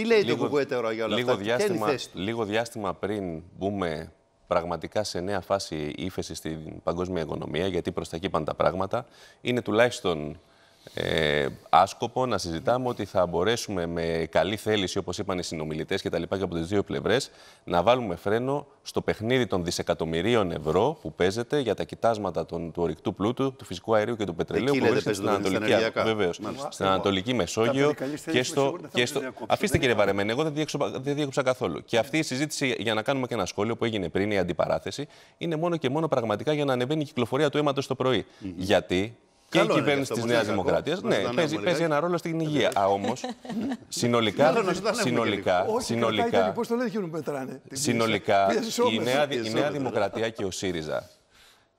Τι λέει λίγο, το Κουκουέ για όλα αυτά, διάστημα, Λίγο διάστημα πριν μπούμε πραγματικά σε νέα φάση ύφεση στην παγκόσμια οικονομία, γιατί προς τα εκεί πάνε τα πράγματα, είναι τουλάχιστον ε, άσκοπο να συζητάμε ότι θα μπορέσουμε με καλή θέληση, όπως είπαν οι συνομιλητές και τα λοιπά και από τις δύο πλευρές, να βάλουμε φρένο στο παιχνίδι των δισεκατομμυρίων ευρώ που παίζεται για τα κοιτάσματα των, του ορυκτού πλούτου, του φυσικού αερίου και του πετρελαίου που βρίσκεται στην Ανατολική, βεβαίως, Ανατολική Μεσόγειο. Και στο, και στο... Αφήστε κύριε Βαρεμένη, εγώ δεν διέκοψα, δεν διέκοψα καθόλου. Και αυτή η συζήτηση, για να κάνουμε και ένα σχόλιο που έγινε πριν, η αντιπαράθεση, είναι μόνο και μόνο πραγματικά για να ανεβαίνει η κυκλοφορία του αίματος το πρωί. Γιατί και η κυβέρνηση τη Νέα Δημοκρατία. Ναι, παίζει, παίζει ένα ρόλο στην υγεία. Α, όμως, συνολικά. Ναι, συνολικά. συνολικά. Πώς το λέει, Συνολικά, η Νέα, η Νέα Δημοκρατία και ο ΣΥΡΙΖΑ,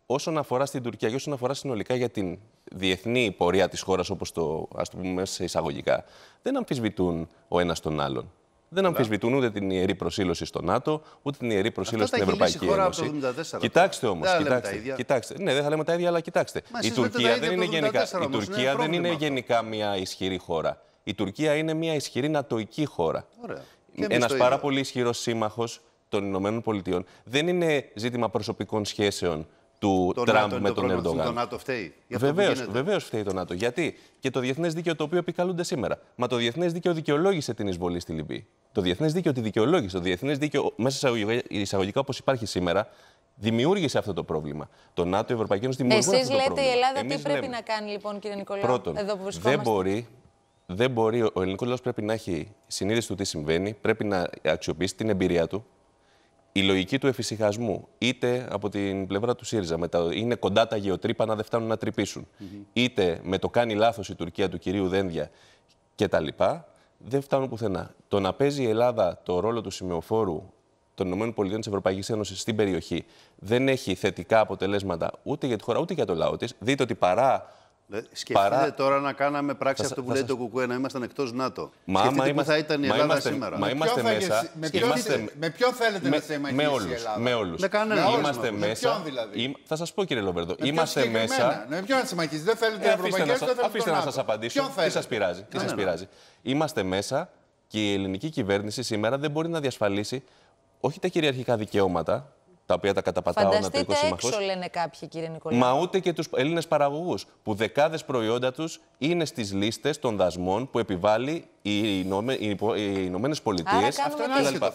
όσον αφορά στην Τουρκία και όσον αφορά συνολικά για την διεθνή πορεία της χώρας, όπως το ας το πούμε σε εισαγωγικά, δεν αμφισβητούν ο ένας τον άλλον δεν αμφισβητούν ούτε την ιερή προσήλωση στο ΝΑΤΟ, ούτε την ιερή προσήλωση στην Ευρωπαϊκή Ένωση. Κοιτάξτε όμως, κοιτάξτε, κοιτάξτε. Ναι, δεν θα λέμε τα ίδια, αλλά κοιτάξτε. η Τουρκία δεν είναι γενικά. Η Τουρκία ναι, δεν είναι γενικά μια ισχυρή χώρα. Η Τουρκία είναι μια ισχυρή νατοϊκή χώρα. Ένα πάρα πολύ ισχυρός σύμμαχος των Ηνωμένων δεν είναι ζήτημα προσωπικών σχέσεων του το Τραμπ με τον Ερντογάν. Το ΝΑΤΟ φταίει. Βεβαίω φταίει το ΝΑΤΟ. Γιατί και το διεθνές δίκαιο το οποίο επικαλούνται σήμερα. Μα το διεθνές δίκαιο δικαιολόγησε την εισβολή στη Λιβύη. Το διεθνές δίκαιο τη δικαιολόγησε. Το διεθνές δίκαιο, μέσα εισαγωγικά όπως υπάρχει σήμερα, δημιούργησε αυτό το πρόβλημα. Το ΝΑΤΟ, η Ευρωπαϊκή Ένωση δημιούργησε Εσείς αυτό το πρόβλημα. Εσεί λέτε η Ελλάδα Εμείς τι πρέπει λέμε. να κάνει λοιπόν, κύριε Νικολάου, Πρώτον, εδώ που Δεν μπορεί, δεν μπορεί, ο ελληνικός λαός πρέπει να έχει συνείδηση του τι συμβαίνει, πρέπει να αξιοποιήσει την εμπειρία του, η λογική του εφησυχασμού, είτε από την πλευρά του ΣΥΡΙΖΑ, με τα, είναι κοντά τα να δεν φτάνουν να τρυπήσουν, είτε με το κάνει λάθος η Τουρκία του κυρίου Δένδια κτλ., δεν φτάνουν πουθενά. Το να παίζει η Ελλάδα το ρόλο του σημεοφόρου των ΗΠΑ της Ευρωπαϊκής Ένωσης στην περιοχή δεν έχει θετικά αποτελέσματα ούτε για τη χώρα ούτε για το λαό της. Δείτε ότι παρά Σκεφτείτε παρά... τώρα να κάναμε πράξη θα, αυτό που λέει σας... το Κουκουέ, να ήμασταν εκτό ΝΑΤΟ. Μα άμα είμαστε... θα ήταν η Ελλάδα είμαστε... σήμερα. Μα είμαστε μέσα. Με ποιον, είμαστε... με ποιο θέλετε με... να σε με όλους, η Ελλάδα. Με όλους. Με κανέναν. Είμαστε με μέσα. Ποιον δηλαδή. Είμα... Θα σας πω κύριε Λομπερδό. είμαστε μέσα. Με ποιον δηλαδή? συμμαχίζει. Δεν θέλετε ε, αφήστε να σας Αφήστε να σα απαντήσω. Τι σας πειράζει. Τι σας πειράζει. Είμαστε μέσα και η ελληνική κυβέρνηση σήμερα δεν μπορεί να διασφαλίσει όχι τα κυριαρχικά δικαιώματα τα οποία τα καταπατάω από το λένε κάποιοι, κύριε Νικολάου. Μα ούτε και τους Έλληνες παραγωγούς, που δεκάδες προϊόντα τους είναι στις λίστες των δασμών που επιβάλλει οι, Ηνωμέ, οι, Ηνωμένες Πολιτείες.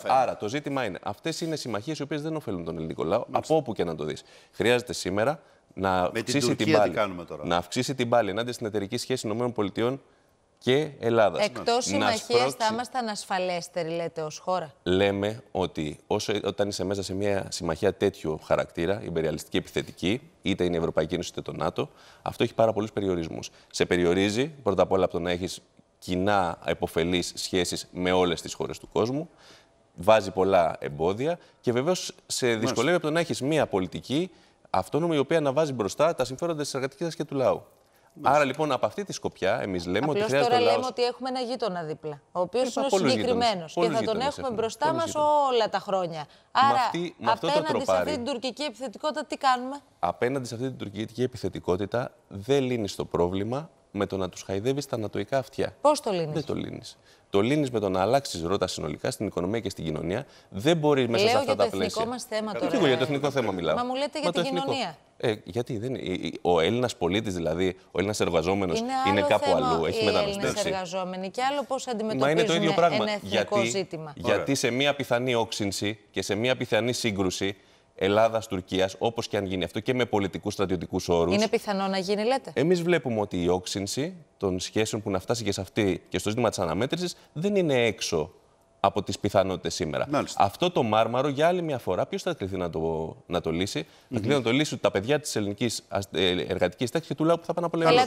Άρα το ζήτημα είναι, αυτές είναι συμμαχίες οι οποίες δεν ωφελούν τον ελληνικό λαό, από όπου και να το δεις. Χρειάζεται σήμερα να αυξήσει την, πάλη. Να αυξήσει την πάλη ενάντια στην εταιρική σχέση Ηνωμένων ΗΠΑ και Ελλάδας. Εκτός συμμαχία θα ήμασταν ασφαλέστεροι, λέτε, ως χώρα. Λέμε ότι όσο, ε, όταν είσαι μέσα σε μια συμμαχία τέτοιου χαρακτήρα, υπεριαλιστική επιθετική, είτε είναι η Ευρωπαϊκή Ένωση είτε το ΝΑΤΟ, αυτό έχει πάρα πολλούς περιορισμούς. Σε περιορίζει πρώτα απ' όλα από το να έχεις κοινά επωφελείς σχέσεις με όλες τις χώρες του κόσμου. Βάζει πολλά εμπόδια και βεβαίως σε δυσκολεύει από το να έχεις μία πολιτική αυτόνομη η οποία να βάζει μπροστά τα συμφέροντα της εργατικής και του λαού. Άρα λοιπόν από αυτή τη σκοπιά εμείς λέμε ότι χρειάζεται. τώρα λέμε ότι έχουμε ένα γείτονα δίπλα, ο οποίος είναι συγκεκριμένος και θα τον έχουμε μπροστά μα όλα τα χρόνια. Άρα αυτή, απέναντι σε αυτή την τουρκική επιθετικότητα τι κάνουμε. Απέναντι σε αυτή την τουρκική επιθετικότητα δεν λύνει το πρόβλημα, με το να τους χαϊδεύεις τα ανατοϊκά αυτιά. Πώς το λύνεις. Δεν το λύνεις. Το λύνεις με το να αλλάξεις ρότα συνολικά στην οικονομία και στην κοινωνία. Δεν μπορεί μέσα σε αυτά τα πλαίσια. Είναι το εθνικό μας θέμα ε, τώρα. Εγώ για το εθνικό θέμα μιλάω. Μα μου λέτε για την κοινωνία. Ε, γιατί δεν Ο Έλληνας πολίτης, δηλαδή, ο Έλληνας εργαζόμενος είναι, κάπου αλλού. Έχει μεταναστεύσει. Είναι εργαζόμενοι και άλλο πώς αντιμετωπίζουν Μα είναι το ίδιο πράγμα. γιατί, γιατί σε μία πιθανή όξυνση και σε μία πιθανή σύγκρουση Ελλάδα-Τουρκία, όπως και αν γίνει αυτό και με πολιτικούς στρατιωτικούς όρους. Είναι πιθανό να γίνει, λέτε. Εμείς βλέπουμε ότι η όξυνση των σχέσεων που να φτάσει και σε αυτή και στο ζήτημα της αναμέτρησης δεν είναι έξω από τις πιθανότητες σήμερα. Αυτό το μάρμαρο για άλλη μια φορά, ποιος θα κληθεί να το, να το λύσει. Θα κληθεί να το λύσει τα παιδιά της ελληνικής ε, εργατικής τάξης και του λαού που θα πάνε να πολεμήσουν.